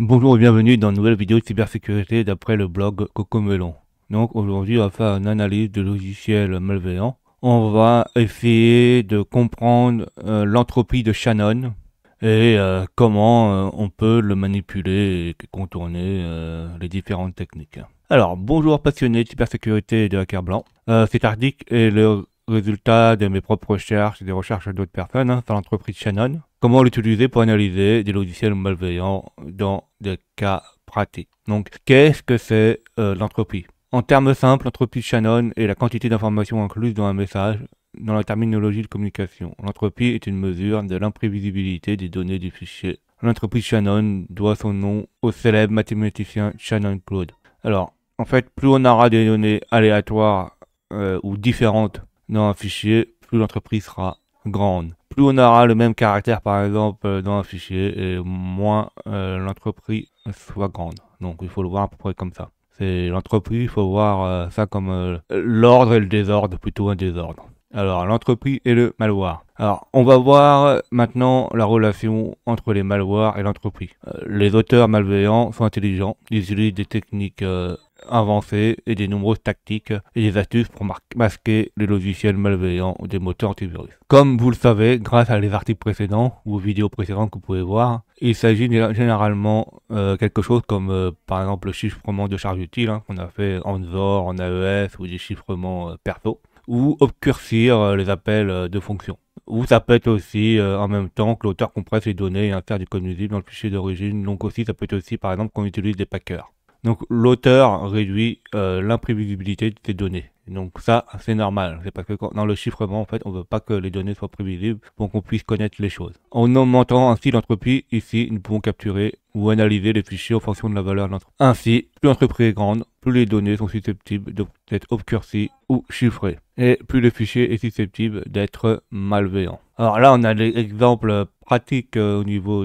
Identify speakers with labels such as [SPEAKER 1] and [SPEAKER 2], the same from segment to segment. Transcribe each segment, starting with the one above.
[SPEAKER 1] Bonjour et bienvenue dans une nouvelle vidéo de cybersécurité d'après le blog melon Donc aujourd'hui on va faire une analyse de logiciels malveillants. On va essayer de comprendre euh, l'entropie de Shannon et euh, comment euh, on peut le manipuler et contourner les différentes techniques. Alors bonjour passionnés de cybersécurité et de hacker blanc. c'est article et le résultats de mes propres recherches et des recherches d'autres personnes, hein, l'entreprise Shannon. Comment l'utiliser pour analyser des logiciels malveillants dans des cas pratiques. Donc, qu'est-ce que c'est euh, l'entropie En termes simples, l'entropie Shannon est la quantité d'informations incluses dans un message dans la terminologie de communication. L'entropie est une mesure de l'imprévisibilité des données du fichier. L'entreprise Shannon doit son nom au célèbre mathématicien Shannon Claude. Alors, en fait, plus on aura des données aléatoires euh, ou différentes dans un fichier, plus l'entreprise sera grande. Plus on aura le même caractère, par exemple, euh, dans un fichier, et moins euh, l'entreprise soit grande. Donc il faut le voir à peu près comme ça. C'est l'entreprise, il faut voir euh, ça comme l'ordre et le désordre, plutôt un désordre. Alors, l'entreprise et le malware. Alors, on va voir maintenant la relation entre les malwares et l'entreprise. les auteurs malveillants sont intelligents, ils utilisent des techniques avancées et des nombreuses tactiques et des astuces pour masquer les logiciels malveillants des moteurs antivirus. Comme vous le savez, grâce à les articles précédents ou aux vidéos précédentes que vous pouvez voir, il s'agit généralement euh, quelque chose comme euh, par exemple le chiffrement de charge utile hein, qu'on a fait en ZOR, en AES ou des chiffrements euh, perso ou obscurcir les appels de fonction. Ou ça peut être aussi en même temps que l'auteur compresse les données et insère du code dans le fichier d'origine. Donc aussi ça peut être aussi par exemple qu'on utilise des packers. Donc l'auteur réduit euh, l'imprévisibilité de des données. Donc ça, c'est normal. C'est parce que dans le chiffrement, en fait, on veut pas que les données soient prévisibles pour qu'on puisse connaître les choses. En augmentant ainsi l'entropie, ici, nous pouvons capturer ou analyser les fichiers en fonction de la valeur de Ainsi, plus l'entreprise est grande, plus les données sont susceptibles d'être obscurcies ou chiffrées. Et plus le fichier est susceptible d'être malveillant. Alors là, on a des exemples pratiques euh, au niveau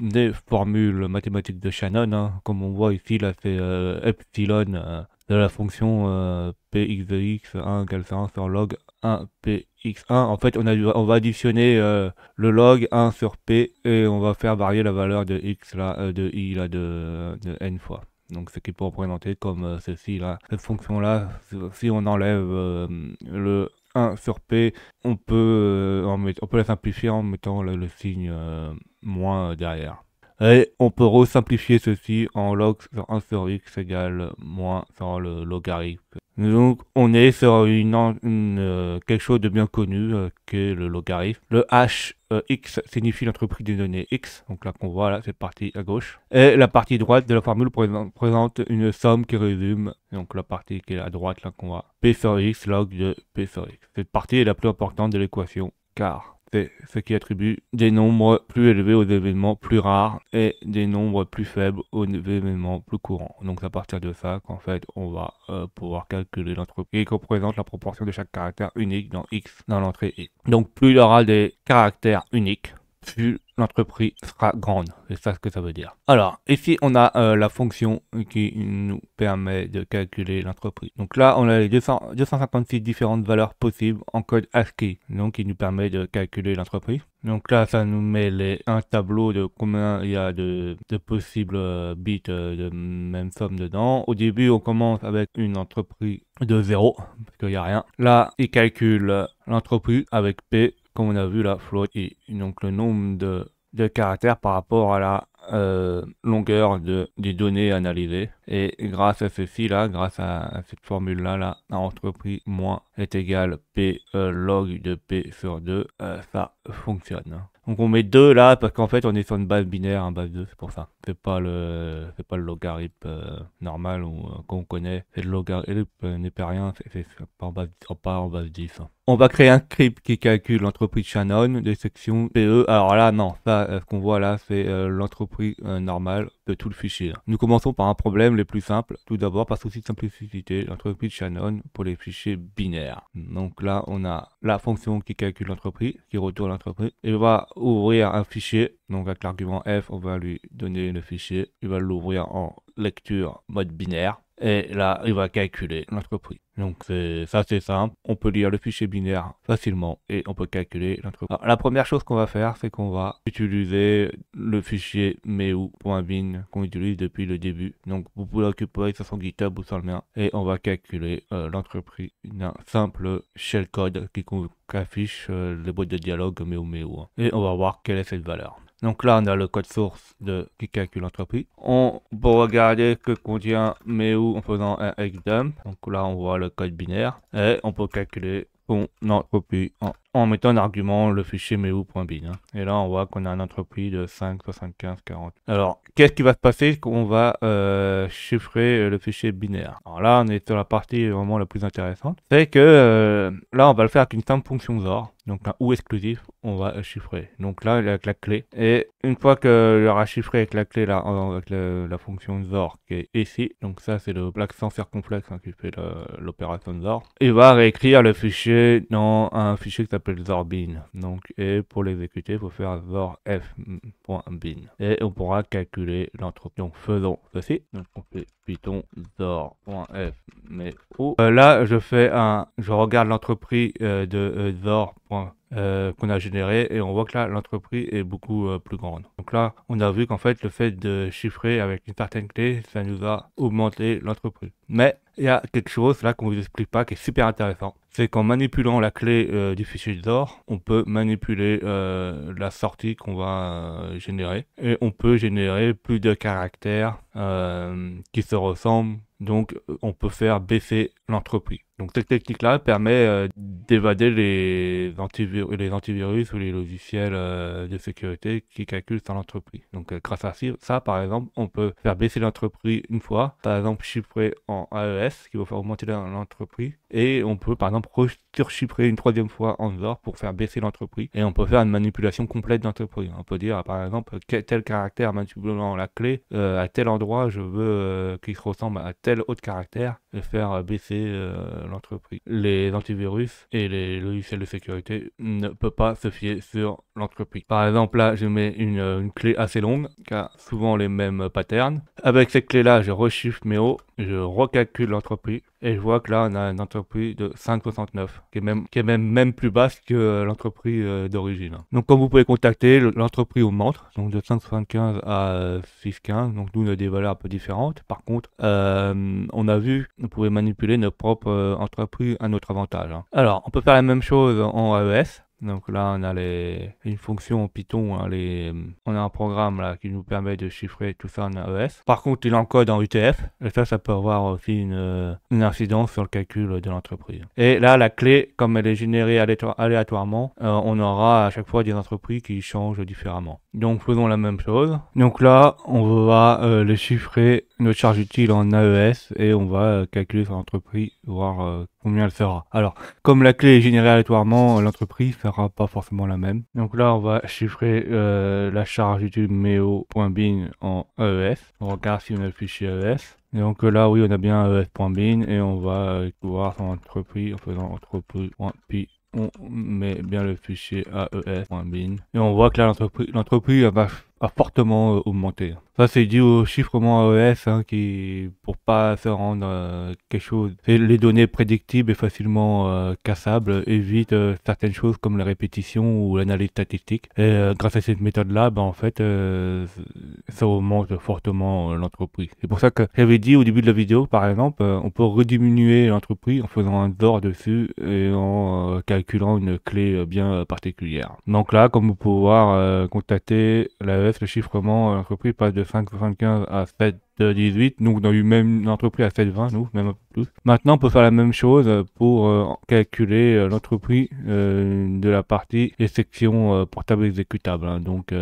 [SPEAKER 1] des formules mathématiques de Shannon. Hein. Comme on voit ici, il a fait euh, epsilon euh, de la fonction px de x 1 1 sur log 1 px1. En fait, on, a, on va additionner euh, le log 1 sur p et on va faire varier la valeur de x là, de i là, de, de n fois. Donc ce qui peut représenter comme ceci là, cette fonction là, si on enlève le 1 sur P, on peut, euh, on peut la simplifier en mettant le, signe euh, moins derrière. Et on peut resimplifier ceci en log sur 1 sur x égale moins sur le logarithme donc on est sur euh, quelque chose de bien connu euh, qui est le logarithme. Le h euh, x signifie l'entreprise des données x, donc là qu'on voit là cette partie à gauche. Et la partie droite de la formule présente, présente une somme qui résume, donc la partie qui est à droite là qu'on voit, p sur x log de p sur x. Cette partie est la plus importante de l'équation car c'est ce qui attribue des nombres plus élevés aux événements plus rares et des nombres plus faibles aux événements plus courants. Donc c'est à partir de ça qu'en fait on va euh, pouvoir calculer l'entropie qui qu'on présente la proportion de chaque caractère unique dans X dans l'entrée Y. Donc plus il y aura des caractères uniques, l'entreprise sera grande. C'est ça ce que ça veut dire. Alors, ici, on a euh, la fonction qui nous permet de calculer l'entreprise. Donc là, on a les 256 différentes valeurs possibles en code ASCII, donc qui nous permet de calculer l'entreprise. Donc là, ça nous met les, un tableau de combien il y a de, possibles euh, bits euh, de même somme dedans. Au début, on commence avec une entreprise de 0, parce qu'il n'y a rien. Là, il calcule l'entreprise avec P comme on a vu là, float donc le nombre de, caractères par rapport à la euh, longueur de, des données analysées. Et grâce à ceci là, grâce à, cette formule là, là entrepris moins est égal P euh, log de P sur 2, euh, ça fonctionne. Donc on met 2 là parce qu'en fait on est sur une base binaire, hein, base 2, c'est pour ça. Fais pas le, pas le logarithme euh, normal ou euh, qu'on connaît. C'est le logarithme euh, n'est pas rien. pas en base, pas en base 10. Hein. On va créer un script qui calcule l'entreprise Shannon des sections PE. Alors là, non, ce qu'on voit là, c'est l'entreprise normale de tout le fichier. Hein. Nous commençons par un problème le plus simple. Tout d'abord, par souci de simplicité, l'entreprise Shannon pour les fichiers binaires. Donc là, on a la fonction qui calcule l'entreprise, qui retourne l'entreprise. Et on va ouvrir un fichier donc avec l'argument F, on va lui donner le fichier, il va l'ouvrir en lecture mode binaire. Et là, il va calculer l'entreprise. Donc ça c'est simple, on peut lire le fichier binaire facilement et on peut calculer l'entreprise. La première chose qu'on va faire, c'est qu'on va utiliser le fichier meu.bin qu'on utilise depuis le début. Donc vous pouvez récupérer ça sur GitHub ou sur le mien et on va calculer euh, l'entreprise d'un simple shellcode qui affiche euh, les boîtes de dialogue meu meu. Et on va voir quelle est cette valeur. Donc là, on a le code source de, qui calcule l'entreprise. On peut regarder que contient où en faisant un dump. Donc là, on voit le code binaire. Et on peut calculer son entropie en en mettant en argument le fichier meu.bin hein. Et là, on voit qu'on a un entreprise de 5, 75, 40. Alors, qu'est-ce qui va se passer On va euh, chiffrer euh, le fichier binaire. Alors là, on est sur la partie vraiment la plus intéressante. C'est que euh, là, on va le faire avec une simple fonction Zor, Donc un ou exclusif, on va chiffrer. Donc là, avec la clé. Et une fois qu'il aura chiffré avec la clé, là, avec la fonction Zor qui est ici, donc ça c'est le l'accent circonflexe complexe hein, qui fait l'opération ZOR. il va réécrire le fichier dans un fichier qui s'appelle s'appelle Donc, et pour l'exécuter, il faut faire VORF.BIN. Et on pourra calculer l'entropie. Donc, faisons ceci. Donc, on fait python zor.f mais où euh, là, je fais un, je regarde l'entreprise euh, de euh, zorf qu'on a généré et on voit que là l'entreprise est beaucoup plus grande. Donc là on a vu qu'en fait le fait de chiffrer avec une certaine clé ça nous a augmenté l'entreprise. Mais il y a quelque chose là qu'on vous explique pas qui est super intéressant. C'est qu'en manipulant la clé euh, du fichier d'or, on peut manipuler euh, la sortie qu'on va euh, générer. Et on peut générer plus de caractères qui se ressemblent. Donc on peut faire baisser l'entreprise. Donc cette technique-là permet d'évader les, antivirus, les antivirus ou les logiciels de sécurité qui calculent sur l'entreprise. Donc grâce à ça, par exemple, on peut faire baisser l'entreprise une fois, par exemple chiffrer en AES qui va faire augmenter l'entreprise. Et on peut par exemple surchiffrer une troisième fois en or pour faire baisser l'entreprise. Et on peut faire une manipulation complète d'entreprise. On peut dire par exemple tel caractère manipulant la clé euh, à tel endroit, je veux euh, qu'il ressemble à tel autre caractère et faire euh, baisser l'entreprise. Les antivirus et les logiciels de sécurité ne peuvent pas se fier sur l'entreprise. Par exemple là, je mets une, une clé assez longue qui a souvent les mêmes patterns. Avec cette clé là, je rechiffre mes hauts, je recalcule l'entreprise. Et je vois que là, on a une entreprise de 5,69, qui est même, qui est même, même plus basse que euh, l'entreprise euh, d'origine. Donc, comme vous pouvez contacter, l'entreprise montre donc de 5,75 à 6,15, donc nous, on a des valeurs un peu différentes. Par contre, euh, on a vu, on pouvait manipuler notre propre entreprise à notre avantage. Hein. Alors, on peut faire la même chose en AES. Donc là, on a une fonction Python, hein, on a un programme là, qui nous permet de chiffrer tout ça en AES. Par contre, il encode en UTF, et ça, ça peut avoir aussi une, incidence sur le calcul de l'entreprise. Et là, la clé, comme elle est générée aléatoirement, euh, on aura à chaque fois des entreprises qui changent différemment. Donc faisons la même chose. Donc là, on va euh, les chiffrer notre charge utile en AES et on va euh, calculer son entreprise, voir combien elle fera. Alors, comme la clé est générée aléatoirement, l'entreprise fera pas forcément la même. Donc là, on va chiffrer euh, la charge YouTube meo.bin en AES. On regarde si on a le fichier AES. Et donc là, oui, on a bien AES.bin et on va euh, voir son entreprise en faisant entreprise.py on met bien le fichier AES.bin. et on voit que l'entreprise l'entreprise a fortement euh, augmenté. Ça, c'est dû au chiffrement AES hein, qui, pour pas se rendre euh, quelque chose, les données prédictibles et facilement euh, cassables évite euh, certaines choses comme la répétition ou l'analyse statistique. Et grâce à cette méthode-là, ben, en fait, ça augmente fortement l'entreprise. C'est pour ça que j'avais dit au début de la vidéo, par exemple, on peut rediminuer l'entreprise en faisant un DOR dessus et en calculant une clé bien particulière. Donc là, comme vous pouvez voir, la l'AES, le chiffrement, l'entreprise passe de 5,75 à 7,18. donc dans une même entreprise à 7,20, nous, même un peu plus. Maintenant, on peut faire la même chose euh, pour euh, calculer euh, l'entreprise de la partie des sections portable exécutable. Hein. Donc,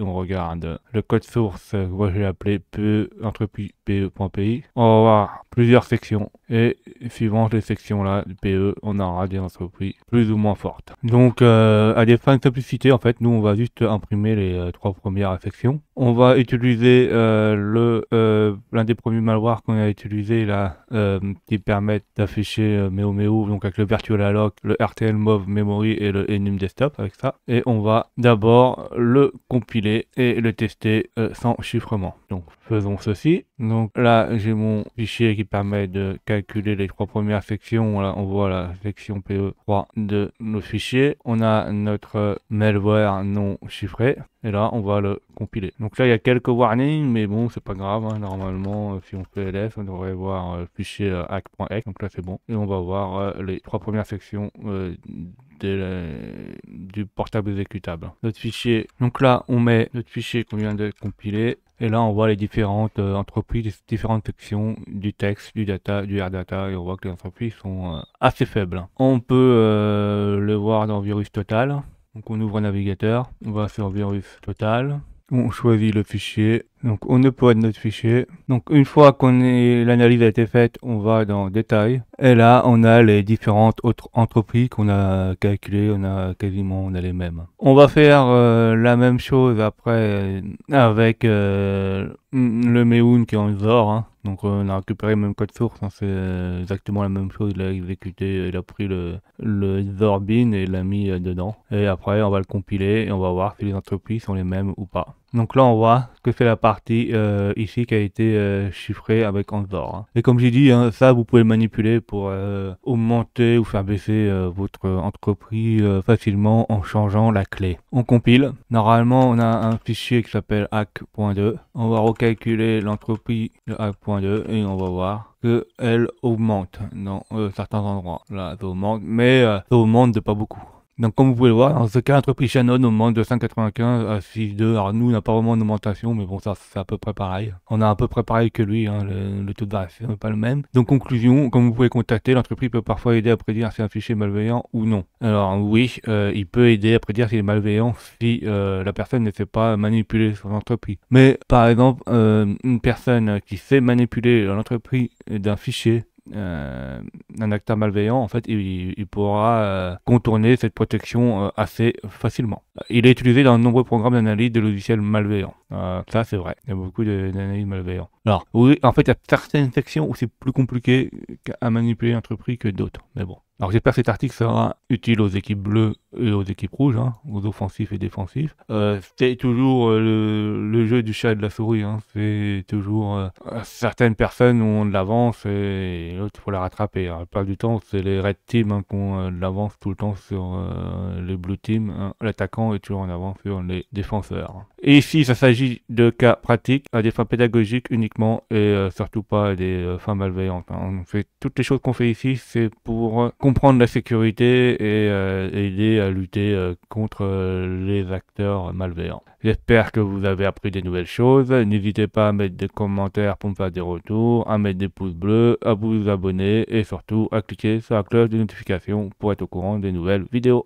[SPEAKER 1] on regarde le code source, que je l'ai appelé PE, entreprise PE.py. On va avoir plusieurs sections et suivant les sections-là du PE, on aura des entreprises plus ou moins fortes. Donc euh, à des fins de simplicité, en fait, nous on va juste imprimer les euh, trois premières sections. On va utiliser euh, le l'un des premiers malwares qu'on a utilisé là, qui permettent d'afficher Meo Meo, donc avec le virtual alloc le RTL Move Memory et le Enum Desktop avec ça. Et on va d'abord le compiler et le tester euh, sans chiffrement. Donc faisons ceci. Donc là, j'ai mon fichier qui permet de calculer les trois premières sections. Là, on voit la section PE3 de nos fichiers. On a notre malware non chiffré. Et là, on va le compiler. Donc là, il y a quelques warnings, mais bon, c'est pas grave. Hein. Normalement, euh, si on fait ls on devrait voir le euh, fichier euh, hack.exe. Donc là, c'est bon. Et on va voir les trois premières sections du portable exécutable. Notre fichier, donc là on met notre fichier qu'on vient de compiler, et là, on voit les différentes euh, entreprises, les différentes sections du texte, du data, du rdata, data, et on voit que les entreprises sont euh, assez faibles. On peut euh, le voir dans Virus Total. Donc on ouvre navigateur, on va sur Virus Total, on choisit le fichier. Donc on upload notre fichier. Donc une fois qu'on l'analyse a été faite, on va dans détail. Et là, on a les différentes autres entreprises qu'on a calculées. On a quasiment les mêmes. On va faire euh, la même chose après euh, avec euh, le Meun qui est en ZOR. Hein. Donc on a récupéré le même code source, hein. c'est exactement la même chose, il a exécuté, il a pris le, le Zorbin et l'a mis dedans. Et après on va le compiler et on va voir si les entreprises sont les mêmes ou pas. Donc là, on voit que c'est la partie euh, ici qui a été euh, chiffrée avec Anzor. Hein. Et comme j'ai dit, hein, ça, vous pouvez le manipuler pour euh, augmenter ou faire baisser votre entreprise facilement en changeant la clé. On compile. Normalement, on a un fichier qui s'appelle hack.2. On va recalculer l'entreprise de hack.2 et on va voir qu'elle augmente dans certains endroits. Là, ça augmente, mais ça augmente de pas beaucoup. Donc, comme vous pouvez le voir, dans ce cas, l'entreprise Shannon augmente de 195 à 6,2. Alors, nous, on n'a pas vraiment d'augmentation mais bon, ça, c'est à peu près pareil. On a à peu près pareil que lui, hein, le, taux de variation n'est pas le même. Donc, conclusion, comme vous pouvez contacter, l'entreprise peut parfois aider à prédire si un fichier est malveillant ou non. Alors, oui, euh, il peut aider à prédire s'il est malveillant si euh, la personne ne sait pas manipuler son entreprise. Mais, par exemple, euh, une personne qui sait manipuler l'entreprise d'un fichier euh, un acteur malveillant, en fait, il, pourra euh, contourner cette protection euh, assez facilement. Il est utilisé dans de nombreux programmes d'analyse de logiciels malveillants. ça, c'est vrai. Il y a beaucoup d'analyses malveillantes. Alors, oui, en fait, il y a certaines sections où c'est plus compliqué à manipuler l'entreprise que d'autres. Mais bon. Alors j'espère que cet article sera utile aux équipes bleues et aux équipes rouges, hein, aux offensifs et défensifs. Euh, c'est toujours euh, le, jeu du chat et de la souris. Hein. c'est toujours euh, certaines personnes où on l'avance et l'autre il faut la rattraper. Pas hein. la plupart du temps, c'est les red teams qu'on qui l'avance tout le temps sur les blue teams. L'attaquant est toujours en avance sur les défenseurs. Et ici, ça s'agit de cas pratiques à des fins pédagogiques uniquement et surtout pas à des fins malveillantes. Fait, toutes les choses qu'on fait ici, c'est pour comprendre la sécurité et euh, aider à lutter euh, contre euh, les acteurs malveillants. J'espère que vous avez appris des nouvelles choses. N'hésitez pas à mettre des commentaires pour me faire des retours, à mettre des pouces bleus, à vous abonner et surtout à cliquer sur la cloche de notification pour être au courant des nouvelles vidéos.